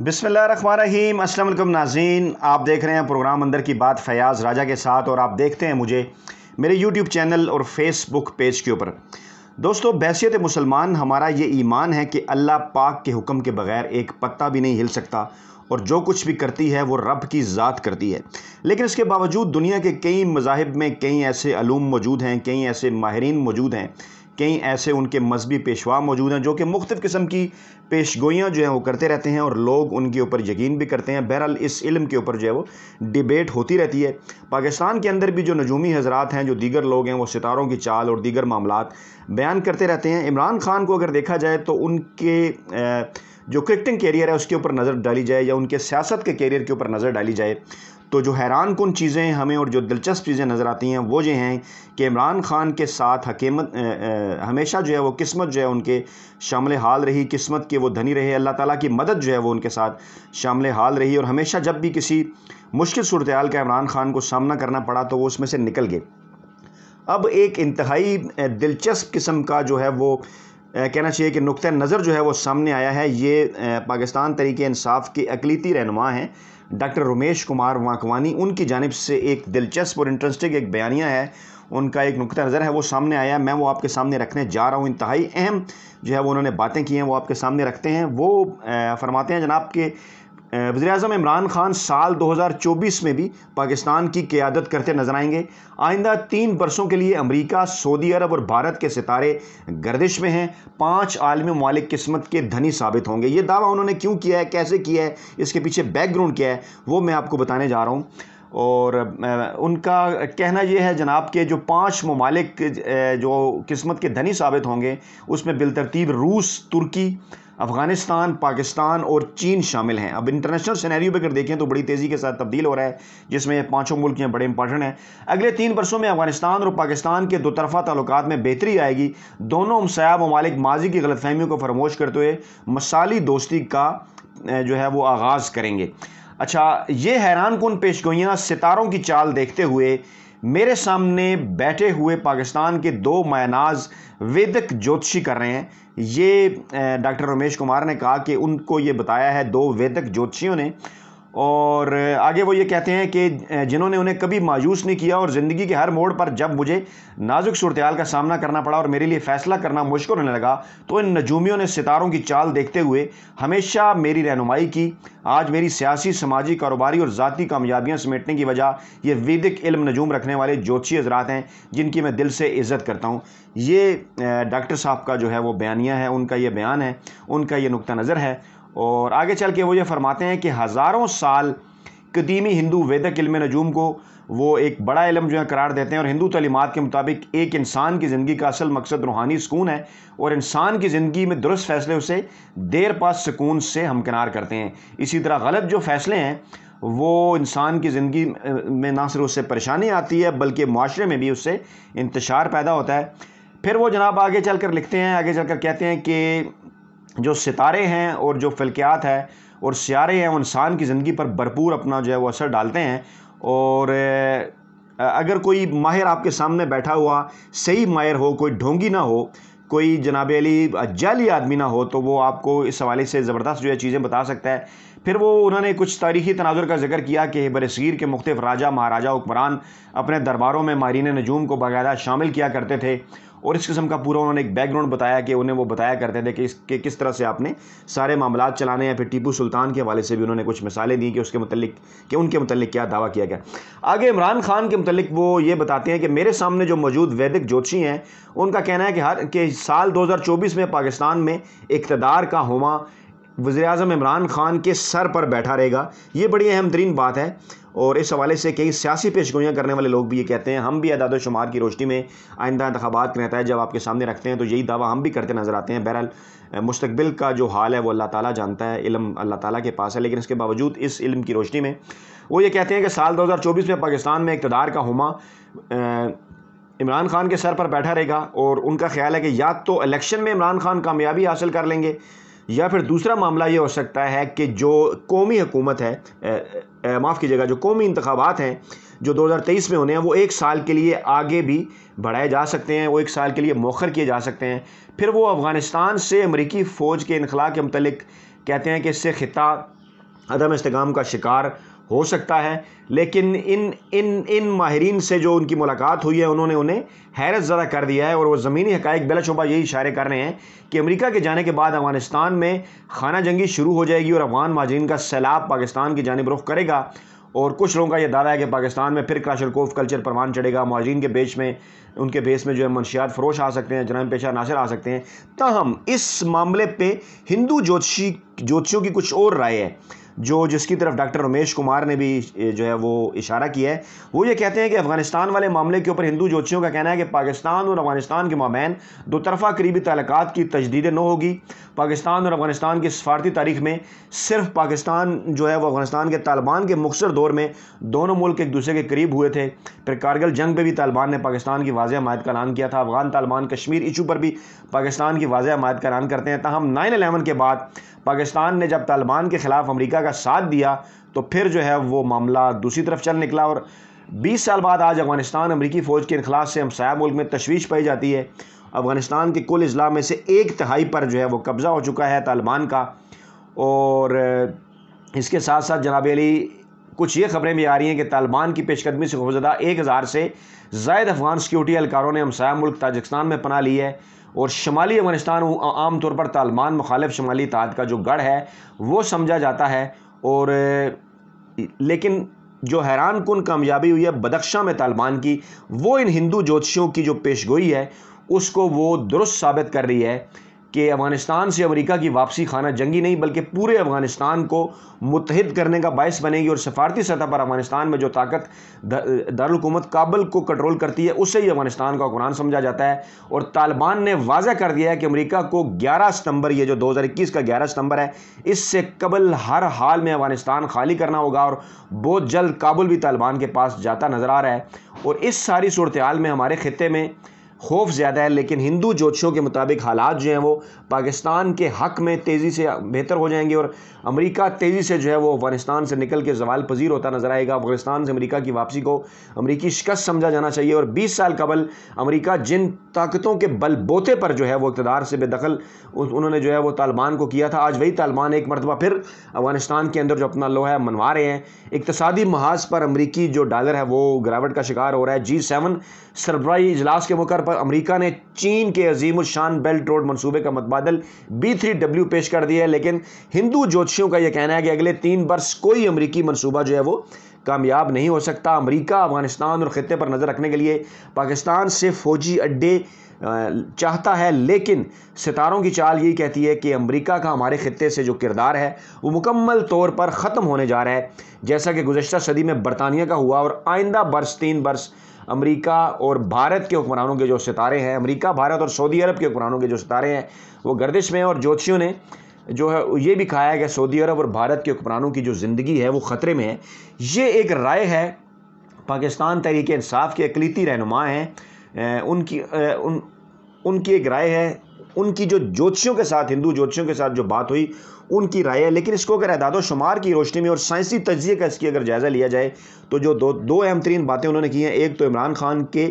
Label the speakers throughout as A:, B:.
A: बिसमीम् अल्लाम नाजीन आप देख रहे हैं प्रोग्राम अंदर की बात फयाज़ राजा के साथ और आप देखते हैं मुझे मेरे यूट्यूब चैनल और फेसबुक पेज के ऊपर दोस्तों बहसीत मुसलमान हमारा ये ईमान है कि अल्लाह पाक के हुक्म के बगैर एक पत्ता भी नहीं हिल सकता और जो कुछ भी करती है वो रब की ज़ात करती है लेकिन इसके बावजूद दुनिया के कई मजाहब में कई ऐसे अलूम मौजूद हैं कई ऐसे माहरीन मौजूद हैं कई ऐसे उनके मजहबी पेशवा मौजूद हैं जो कि मुख्तु किस्म की पेशगोइयाँ जो हैं वो करते रहते हैं और लोग उनके ऊपर यकीन भी करते हैं बहरहाल इस इल्म के ऊपर जो है वो डिबेट होती रहती है पाकिस्तान के अंदर भी जो नजूमी हजरात हैं जो दीगर लोग हैं वो सितारों की चाल और दीगर मामला बयान करते रहते हैं इमरान खान को अगर देखा जाए तो उनके जो क्रिकटिंग कैरियर है उसके ऊपर नज़र डाली जाए या उनके सियासत के कैरियर के ऊपर नज़र डाली जाए तो जो हैरान कन चीज़ें हमें और जो दिलचस्प चीज़ें नज़र आती हैं वो ये हैं कि इमरान ख़ान के साथ हकीमत हमेशा जो है वो किस्मत जो है उनके शामिल हाल रही किस्मत के वो धनी रहे अल्लाह ताला की मदद जो है वो उनके साथ शामिल हाल रही और हमेशा जब भी किसी मुश्किल सूरत का इमरान ख़ान को सामना करना पड़ा तो वो उसमें से निकल गए अब एक इंतहाई दिलचस्प किस्म का जो है वो कहना चाहिए कि नुक़ नज़र जो है वो सामने आया है ये पाकिस्तान तरीके इंसाफ के अकलीती रहनुमा हैं डॉक्टर रमेश कुमार वाकवानी उनकी जानब से एक दिलचस्प और इंटरेस्टिंग एक बयानिया है उनका एक नुक़ नज़र है वो सामने आया मैं वो आपके सामने रखने जा रहा हूँ इंतहाई अहम जो है वो उन्होंने बातें की हैं वो आपके सामने रखते हैं वो फरमाते हैं जनाब के वजी अजम इमरान खान साल 2024 में भी पाकिस्तान की क्यादत करते नजर आएंगे आइंदा तीन बरसों के लिए अमरीका सऊदी अरब और भारत के सितारे गर्दिश में हैं पाँच आलमी मालिक किस्मत के धनी साबित होंगे ये दावा उन्होंने क्यों किया है कैसे किया है इसके पीछे बैकग्राउंड क्या है वो मैं आपको बताने जा रहा हूँ और उनका कहना यह है जनाब के जो पांच ममालिक जो किस्मत के धनी साबित होंगे उसमें बिलतरतीब रूस तुर्की अफ़गानिस्तान पाकिस्तान और चीन शामिल हैं अब इंटरनेशनल सिनेरियो पर अगर देखें तो बड़ी तेज़ी के साथ तब्दील हो रहा है जिसमें ये पाँचों मुल्क हैं बड़े इंपॉर्टेंट हैं अगले तीन वर्षों में अफगानिस्तान और पाकिस्तान के दो तरफा ताल्लुक में बेहतरी आएगी दोनों हमसाया ममालिक माजी की गलतफहमियों को फरमोश करते हुए मसाली दोस्ती का जो है वो आगाज़ करेंगे अच्छा ये हैरान कन पेश गोइयाँ सितारों की चाल देखते हुए मेरे सामने बैठे हुए पाकिस्तान के दो मायनाज वेदक ज्योतिषी कर रहे हैं ये डॉक्टर रमेश कुमार ने कहा कि उनको ये बताया है दो वेदक ज्योतिषियों ने और आगे वो ये कहते हैं कि जिन्होंने उन्हें कभी मायूस नहीं किया और ज़िंदगी के हर मोड़ पर जब मुझे नाजुक सूरत का सामना करना पड़ा और मेरे लिए फ़ैसला करना मुश्किल होने लगा तो इन नजूमियों ने सितारों की चाल देखते हुए हमेशा मेरी रहनुमाई की आज मेरी सियासी समाजी कारोबारी और ज़ाती कामयाबियाँ समेटने की वजह ये वैदिक इल्म नजूम रखने वाले जोशी हजरात हैं जिनकी मैं दिल से इज़्ज़त करता हूँ ये डॉक्टर साहब का जो है वो बयानिया है उनका ये बयान है उनका ये नुक़ नज़र है और आगे चल के वो ये फरमाते हैं कि हज़ारों साल कदीमी हिंदू वैदक इल्म नजूम को वो एक बड़ा इलम जो है करार देते हैं और हिंदू तलीमत के मुताबिक एक इंसान की ज़िंदगी का असल मकसद रूहानी सुकून है और इंसान की ज़िंदगी में दुरुस्त फ़ैसले उसे देर पास सुकून से हमकिनार करते हैं इसी तरह गलत जो फ़ैसले हैं वो इंसान की ज़िंदगी में ना सिर्फ उससे परेशानी आती है बल्कि माशरे में भी उससे इंतशार पैदा होता है फिर वो जनाब आगे चल कर लिखते हैं आगे चल कर कहते हैं कि जो सितारे हैं और जो फलकियात है और स्यारे हैं वो इंसान की ज़िंदगी पर भरपूर अपना जो है वो असर डालते हैं और अगर कोई माहिर आपके सामने बैठा हुआ सही माहिर हो कोई ढोंगी ना हो कोई जनाब अली जाली आदमी ना हो तो वो आपको इस हवाले से ज़बरदस्त जो है चीज़ें बता सकता है फिर वो उन्होंने कुछ तारीखी तनाजुर का जिक्र किया कि हिबर सगीर के मुख्तफ राजा महाराजा हुक्मरान अपने दरबारों में मारीन नजूम को बाकायदा शामिल किया करते थे और इस किस्म का पूरा उन्होंने एक बैकग्राउंड बताया कि उन्हें वो बताया करते थे कि इसके किस तरह से आपने सारे मामला चलाने या फिर टीपू सुल्तान के हवाले से भी उन्होंने कुछ मिसालें दी कि उसके मतलब कि उनके मतलब क्या दावा किया गया आगे इमरान खान के मतलब वो ये बताते हैं कि मेरे सामने जो मौजूद वैदिक ज्योतिषी हैं उनका कहना है कि हर के साल दो में पाकिस्तान में इकतदार का हुआ वज़ी अजम इमरान खान के सर पर बैठा रहेगा ये बड़ी अहम तरीन बात है और इस हवाले से कई सियासी पेशगोइयाँ करने वाले लोग भी ये कहते हैं हम भी अदाद शुमार की रोशनी में आइंदा इंतबात का नतज जब आपके सामने रखते हैं तो यही दावा हम भी करते नज़र आते हैं बहरहाल मुस्तबिल का जो हाल है वो अल्लाह ताली जानता है इलम अल्लाह ताली के पास है लेकिन इसके बावजूद इस इलम की रोशनी में वो ये कहते हैं कि साल दो हज़ार चौबीस में पाकिस्तान में इकतदार का हुमा इमरान खान के सर पर बैठा रहेगा और उनका ख्याल है कि या तो इलेक्शन में इमरान खान कामयाबी हासिल कर लेंगे या फिर दूसरा मामला ये हो सकता है कि जो कौमी हुकूमत है माफ़ कीजिएगा जो कौमी इंतबात हैं जो 2023 में होने हैं वो एक साल के लिए आगे भी बढ़ाए जा सकते हैं वो एक साल के लिए मौखर किए जा सकते हैं फिर वो अफ़गानिस्तान से अमरीकी फ़ौज के इनखला के मतलब कहते हैं कि इससे ख़िता अदम इसकाम का शिकार हो सकता है लेकिन इन इन इन माहरीन से जो उनकी मुलाकात हुई है उन्होंने उन्हें हैरत ज़रा कर दिया है और वो ज़मीनी हक़ शोबा यही इशारे कर रहे हैं कि अमरीका के जाने के बाद अफगानिस्तान में खाना जंगी शुरू हो जाएगी और अफगान माहरीन का सैलाब पाकिस्तान की जानब रुख करेगा और कुछ लोगों का यह दावा है कि पाकिस्तान में फिर क्राशलकोफ कल्चर परवान चढ़ेगा माहरीन के बेच में उनके बेस में जो है मनशियात फरोश आ सकते हैं जनाम पेशा नाशर आ सकते हैं तहम इस मामले पर हिंदू ज्योतिषी ज्योतिषियों की कुछ और राय है जो जिसकी तरफ डॉक्टर रमेश कुमार ने भी जो है वो इशारा किया है वो ये कहते हैं कि अफगानिस्तान वाले मामले के ऊपर हिंदू जोशियों का कहना है कि पाकिस्तान और अफगानिस्तान के माबैन दो तरफा करीबी तलक़ की तजदीद न होगी पाकिस्तान और अफगानिस्तान की सफारती तारीख में सिर्फ पाकिस्तान जो है वो अफगानिस्तान के तालिबान के मुखसर दौर में दोनों मुल्क एक दूसरे के करीब हुए थे फिर कारगिल जंग पर भी तालिबान ने पाकिस्तान की वाजह हमायत का ऐलान किया था अफगान तालिबान कश्मीर इशू पर भी पाकिस्तान की वाजह हमायत का ऐलान करते हैं तहम नाइन अलेवन के बाद पाकिस्तान ने जब तालिबान के ख़िलाफ़ अमरीका का साथ दिया तो फिर जो है वो मामला दूसरी तरफ चल निकला और 20 साल बाद आज अफगानिस्तान अमरीकी फ़ौज के इखलास से हमसाया मुल्क में तशवीश पाई जाती है अफ़गानिस्तान के कुल अजला में से एक तिहाई पर जो है वो कब्ज़ा हो चुका है तालिबान का और इसके साथ साथ जनाब अली कुछ ये खबरें भी आ रही हैं कि तालिबान की पेशकदमी से खुफजदा एक हज़ार से जायद अफगान सिक्योरिटी एहलकारों ने हमसाया मुल्क ताजिकस्तान में पना ली है और शमाली अफगानिस्तान आमतौर पर तालिबान मुखालफ शमाली इतिहाद का जो गढ़ है वो समझा जाता है और लेकिन जो हैरान कन कामयाबी हुई है बदख्शां में तालिबान की वो इन हिंदू ज्योतिषियों की जो पेशगोई है उसको वो दुरुस्त साबित कर रही है कि अफ़गानिस्तान से अमेरिका की वापसी खाना जंगी नहीं बल्कि पूरे अफ़गानिस्तान को मुतहद करने का बायस बनेगी और सफारती सतह पर अफ़गानिस्तान में जो ताकत दारकूमत काबल को कंट्रोल करती है उससे ही अफ़गानिस्तान का कुरान समझा जाता है और तालिबान ने वाजह कर दिया है कि अमरीका को ग्यारह सितंबर ये जो दो हज़ार इक्कीस का ग्यारह सितंबर है इससे कबल हर हाल में अफ़गानिस्तान खाली करना होगा और बहुत जल्द काबुल भी तालिबान के पास जाता नज़र आ रहा है और इस सारी सूरत में हमारे खत्े में खौफ ज़्यादा है लेकिन हिंदू ज्योतिषियों के मुताबिक हालात जो हैं वो पाकिस्तान के हक में तेज़ी से बेहतर हो जाएंगे और अमेरिका तेज़ी से जो है वो अफगानिस्तान से निकल के जवाल पजीर होता नज़र आएगा अफगानिस्तान से अमेरिका की वापसी को अमरीकी शिकस्त समझा जाना चाहिए और बीस साल कबल अमरीका जिन ताकतों के बलबोते पर जो है वो इकतदार से बेदखल उन्होंने जो है वो तालिबान को किया था आज वही तालिबान एक मरतबा फिर अफगानिस्तान के अंदर जो अपना लोहा है मनवा रहे हैं इकतसादी महाज पर अमरीकी जो डॉलर है वो गिरावट का शिकार हो रहा है जी सेवन सरबराही इजलास के मुकर पर पर अमेरिका ने चीन के अजीम शान बेल्ट रोड मंसूबे का मतबादल बी थ्री डब्ल्यू पेश कर दिया है लेकिन हिंदू ज्योतिषियों का यह कहना है कि अगले तीन वर्ष कोई अमरीकी मनसूबा जो है वो कामयाब नहीं हो सकता अमरीका अफगानिस्तान और ख़त्े पर नज़र रखने के लिए पाकिस्तान से फौजी अड्डे चाहता है लेकिन सितारों की चाल यही कहती है कि अमेरिका का हमारे ख़त्े से जो किरदार है वो मुकम्मल तौर पर ख़त्म होने जा रहा है जैसा कि गुजशत सदी में बरतानिया का हुआ और आइंदा बरस तीन बरस अमेरिका और भारत के हुक्मरानों के जो सितारे हैं अमेरिका भारत और सऊदी अरब के हुक्मरानों के जो सितारे हैं वो गर्दिश में हैं और ज्योतिषियों ने जो है ये भी कहा है कि सऊदी अरब और भारत के हुक्मरानों की जो ज़िंदगी है वो ख़तरे में है ये एक राय है पाकिस्तान तहरीक इंसाफ के अकलीती रहनुमा हैं उनकी उन उनकी एक राय है उनकी जो ज्योतिषियों के साथ हिंदू ज्योतिषियों के साथ जो बात हुई उनकी राय है लेकिन इसको अगर एदाद शुमार की रोशनी में और साइंसी तजिए का इसकी अगर जायज़ा लिया जाए तो जो दो दो अहम तरीन बातें उन्होंने की हैं एक तो इमरान खान के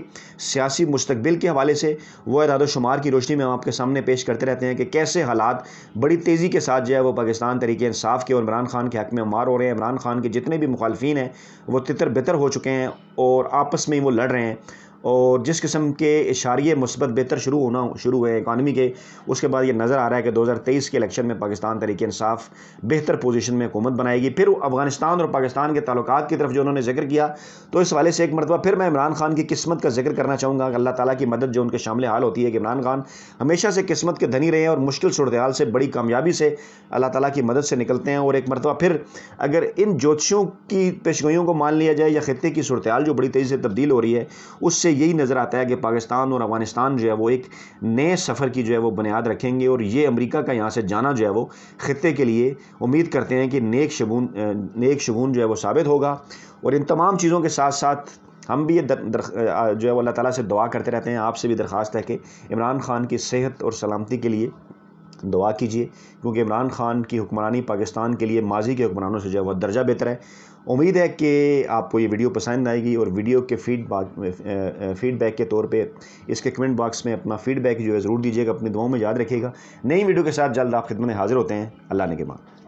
A: सियासी मुस्तबिल के हवाले से वो एदाद शुमार की रोशनी में हम आपके सामने पेश करते रहते हैं कि कैसे हालात बड़ी तेज़ी के साथ जो है वो पाकिस्तान तरीके इंसाफ के और इमरान खान के हक में मार हो रहे हैं इमरान खान के जितने भी मुखालफी हैं वो तितर बितर हो चुके हैं और आपस में ही वो लड़ रहे हैं और जिस किस्म के इशारे मुस्बत बेहतर शुरू होना शुरू हुए इकानमी के उसके बाद ये नज़र आ रहा है कि 2023 के इलेक्शन में पाकिस्तान तरीके इंसाफ बेहतर पोजीशन में हुकूमत बनाएगी फिर अफगानिस्तान और पाकिस्तान के तलुक की तरफ जो उन्होंने जिक्र किया तो इस वाले से एक मरतबा फिर मैं इमरान खान की किस्मत का जिक्र करना चाहूँगा अल्लाह ताली की मदद जो उनके शामिल हाल होती है कि इमरान खान हमेशा से किस्मत के धनी रहे हैं और मुश्किल सूरत से बड़ी कामयाबी से अल्लाह ताली की मदद से निकलते हैं और एक मरतबा फिर अगर इन ज्योतिषियों की पेशगोइयों को मान लिया जाए या खत्े की सूरत जो बड़ी तेज़ी से तब्दील हो रही है उससे से यही नज़र आता है कि पाकिस्तान और अफगानिस्तान जो है वो एक नए सफ़र की जो है वो बुनियाद रखेंगे और ये अमरीका का यहाँ से जाना जो है वो ख़त्े के लिए उम्मीद करते हैं कि नेक शगुन नेक शगुन जो है वो साबित होगा और इन तमाम चीज़ों के साथ साथ हम भी ये दर, दर, जो है अल्लाह ताली से दुआ करते रहते हैं आपसे भी दरख्वास्त है कि इमरान खान की सेहत और सलामती के लिए दुआ कीजिए क्योंकि इमरान खान की हुक्मरानी पाकिस्तान के लिए माजी के हुक्मरानों से जो है वह दर्जा बेहतर है उम्मीद है कि आपको ये वीडियो पसंद आएगी और वीडियो के फीडबैक फीडबैक के तौर पे इसके कमेंट बॉक्स में अपना फीडबैक जो है ज़रूर दीजिएगा अपनी दुआओं में याद रखिएगा नई वीडियो के साथ जल्द आप खिदमत हाजिर होते हैं अल्लाह ने के मान